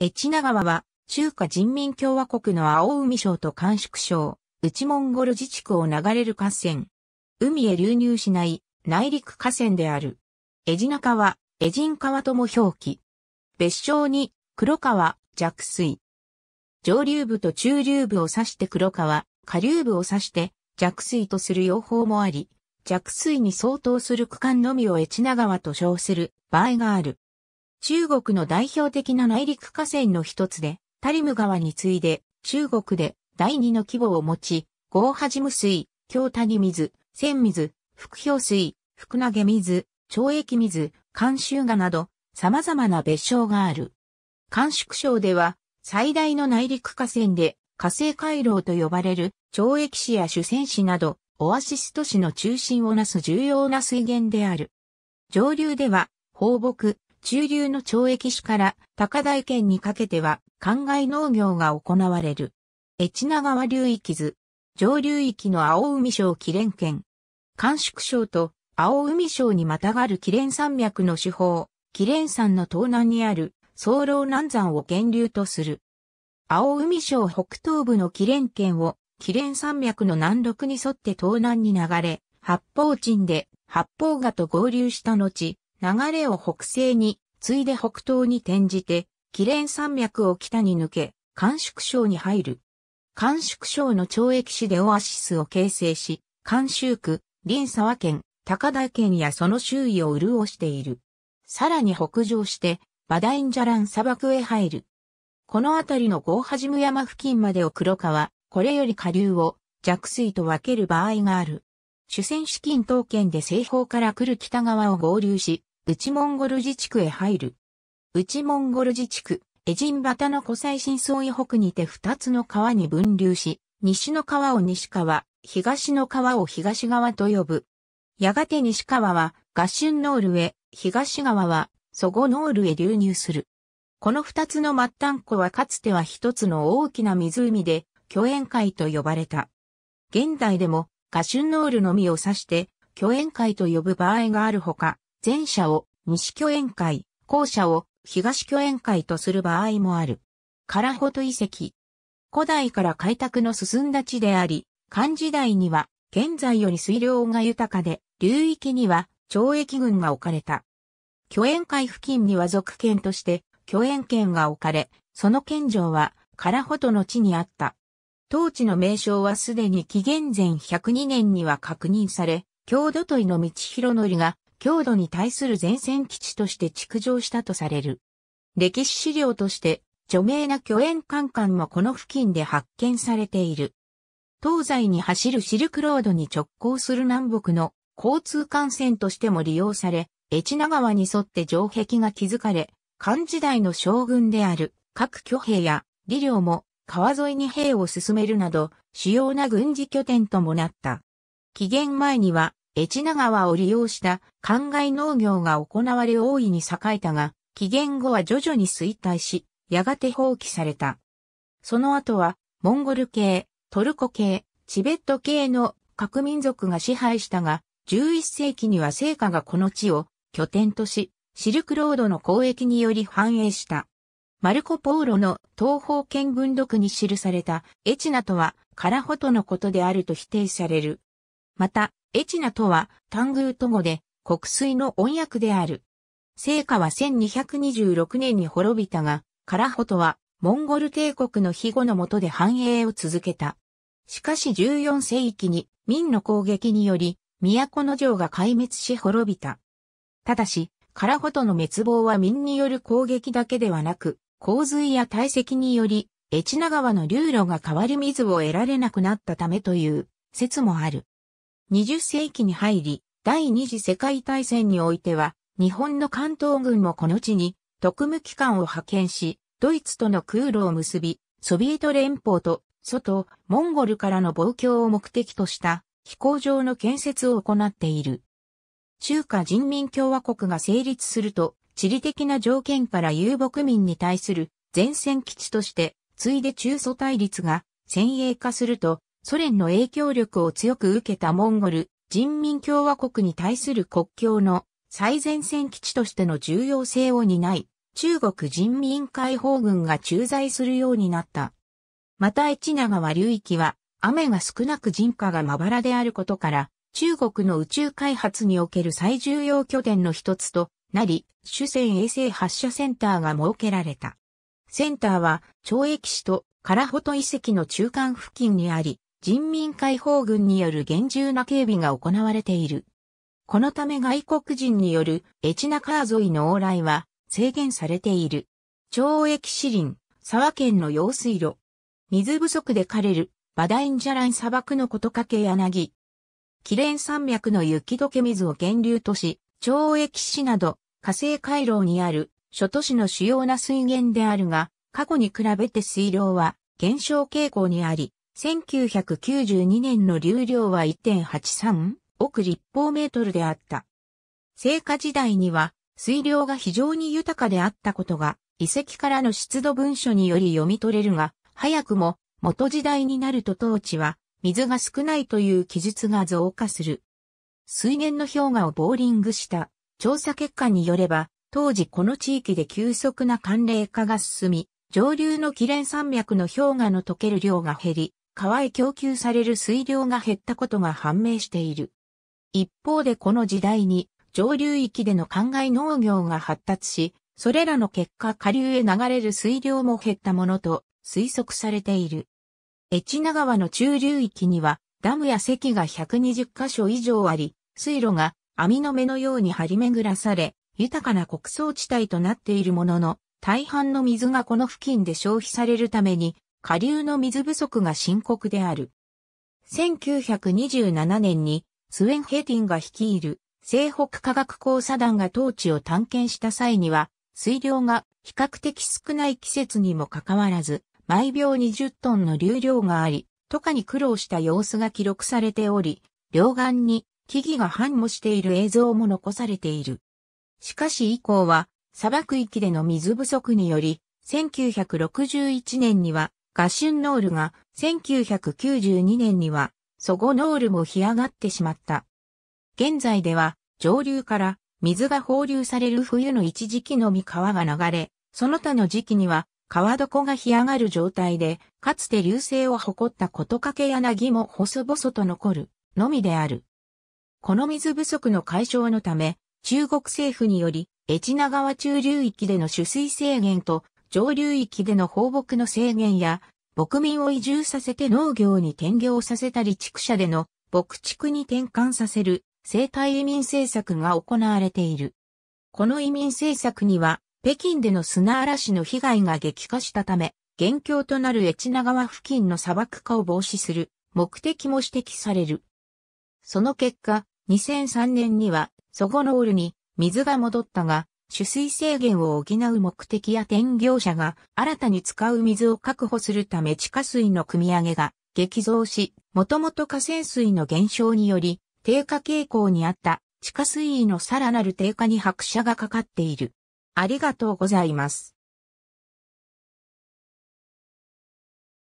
越名川は、中華人民共和国の青海省と甘粛省、内モンゴル自治区を流れる河川。海へ流入しない内陸河川である。エジナ川、エジン川とも表記。別称に、黒川、弱水。上流部と中流部を指して黒川、下流部を指して弱水とする用法もあり、弱水に相当する区間のみを越名川と称する場合がある。中国の代表的な内陸河川の一つで、タリム川に次いで、中国で第二の規模を持ち、ゴーハジム水、京谷水、仙水、福氷水、福投げ水、懲役水、監修河など、様々な別称がある。甘宿省では、最大の内陸河川で、火星回廊と呼ばれる、懲役市や主戦市など、オアシス都市の中心をなす重要な水源である。上流では、放牧、中流の懲役種から高台県にかけては、灌漑農業が行われる。越名川流域図、上流域の青海省紀連県、甘粛省と青海省にまたがる紀連山脈の手法、紀連山の東南にある、早漏南山を源流とする。青海省北東部の紀連県を、紀連山脈の南麓に沿って東南に流れ、八方鎮で八方河と合流した後、流れを北西に、次いで北東に転じて、キレン山脈を北に抜け、甘粛省に入る。甘粛省の町駅市でオアシスを形成し、甘州区、林沢県、高台県やその周囲を潤している。さらに北上して、バダインジャラン砂漠へ入る。この辺りのゴーハジム山付近までを黒川、これより下流を弱水と分ける場合がある。主戦資金東県で西方から来る北側を合流し、内モンゴル自治区へ入る。内モンゴル自治区、エジンバタの古最新層以北にて二つの川に分流し、西の川を西川、東の川を東側と呼ぶ。やがて西川はガシュンノールへ、東側はソゴノールへ流入する。この二つの末端湖はかつては一つの大きな湖で、巨演海と呼ばれた。現代でもガシュンノールのみを指して、巨演海と呼ぶ場合があるほか、前者を西巨円会、後者を東巨円会とする場合もある。カラホト遺跡。古代から開拓の進んだ地であり、漢時代には現在より水量が豊かで、流域には懲役群が置かれた。巨円会付近には属県として巨円県が置かれ、その県城はカラホトの地にあった。当地の名称はすでに紀元前102年には確認され、郷土問の道広のりが強度に対する前線基地として築城したとされる。歴史資料として、著名な巨円艦艦もこの付近で発見されている。東西に走るシルクロードに直行する南北の交通幹線としても利用され、越名川に沿って城壁が築かれ、漢時代の将軍である各巨兵や李陵も川沿いに兵を進めるなど、主要な軍事拠点ともなった。紀元前には越ナ川を利用した灌漑農業が行われ大いに栄えたが、紀元後は徐々に衰退し、やがて放棄された。その後は、モンゴル系、トルコ系、チベット系の各民族が支配したが、11世紀には聖火がこの地を拠点とし、シルクロードの交易により繁栄した。マルコ・ポーロの東方見聞録に記されたエチナとはカラホトのことであると否定される。また、エチナとは、タングート語で、国水の音訳である。聖火は1226年に滅びたが、カラホトは、モンゴル帝国の庇護の下で繁栄を続けた。しかし14世紀に、民の攻撃により、都の城が壊滅し滅びた。ただし、カラホトの滅亡は民による攻撃だけではなく、洪水や堆積により、エチナ川の流路が変わる水を得られなくなったためという説もある。20世紀に入り、第二次世界大戦においては、日本の関東軍もこの地に特務機関を派遣し、ドイツとの空路を結び、ソビエト連邦と外、モンゴルからの防共を目的とした飛行場の建設を行っている。中華人民共和国が成立すると、地理的な条件から遊牧民に対する前線基地として、ついで中祖対立が先鋭化すると、ソ連の影響力を強く受けたモンゴル人民共和国に対する国境の最前線基地としての重要性を担い、中国人民解放軍が駐在するようになった。また市長川流域は雨が少なく人家がまばらであることから、中国の宇宙開発における最重要拠点の一つとなり、主戦衛星発射センターが設けられた。センターは、懲役市とカラホト遺跡の中間付近にあり、人民解放軍による厳重な警備が行われている。このため外国人によるエチナー沿いの往来は制限されている。町駅市林、沢県の用水路。水不足で枯れる、バダインジャラン砂漠のことかけ柳。キレン山脈の雪解け水を源流とし、町駅市など、火星回廊にある、諸都市の主要な水源であるが、過去に比べて水量は減少傾向にあり、1992年の流量は1.83億立方メートルであった。聖火時代には水量が非常に豊かであったことが遺跡からの出土文書により読み取れるが、早くも元時代になると当地は水が少ないという記述が増加する。水源の氷河をボーリングした調査結果によれば、当時この地域で急速な寒冷化が進み、上流の紀連山脈の氷河の溶ける量が減り、川へ供給される水量が減ったことが判明している。一方でこの時代に上流域での灌漑農業が発達し、それらの結果下流へ流れる水量も減ったものと推測されている。越名川の中流域にはダムや堰が120カ所以上あり、水路が網の目のように張り巡らされ、豊かな穀倉地帯となっているものの、大半の水がこの付近で消費されるために、下流の水不足が深刻である。1927年にスウェンヘティンが率いる西北科学交差団が当地を探検した際には、水量が比較的少ない季節にもかかわらず、毎秒20トンの流量があり、とかに苦労した様子が記録されており、両岸に木々が繁茂している映像も残されている。しかし以降は、砂漠域での水不足により、1961年にはガシュンノールが1992年には、ソゴノールも干上がってしまった。現在では、上流から水が放流される冬の一時期のみ川が流れ、その他の時期には川床が干上がる状態で、かつて流星を誇ったことかけ柳も細々と残るのみである。この水不足の解消のため、中国政府により、越長川中流域での取水制限と上流域での放牧の制限や、牧民を移住させて農業に転業させたり畜舎での牧畜に転換させる生態移民政策が行われている。この移民政策には、北京での砂嵐の被害が激化したため、元凶となる越名川付近の砂漠化を防止する目的も指摘される。その結果、2003年には、ソゴノールに水が戻ったが、取水制限を補う目的や転業者が新たに使う水を確保するため地下水の汲み上げが激増し、もともと河川水の減少により低下傾向にあった地下水位のさらなる低下に拍車がかかっている。ありがとうございます。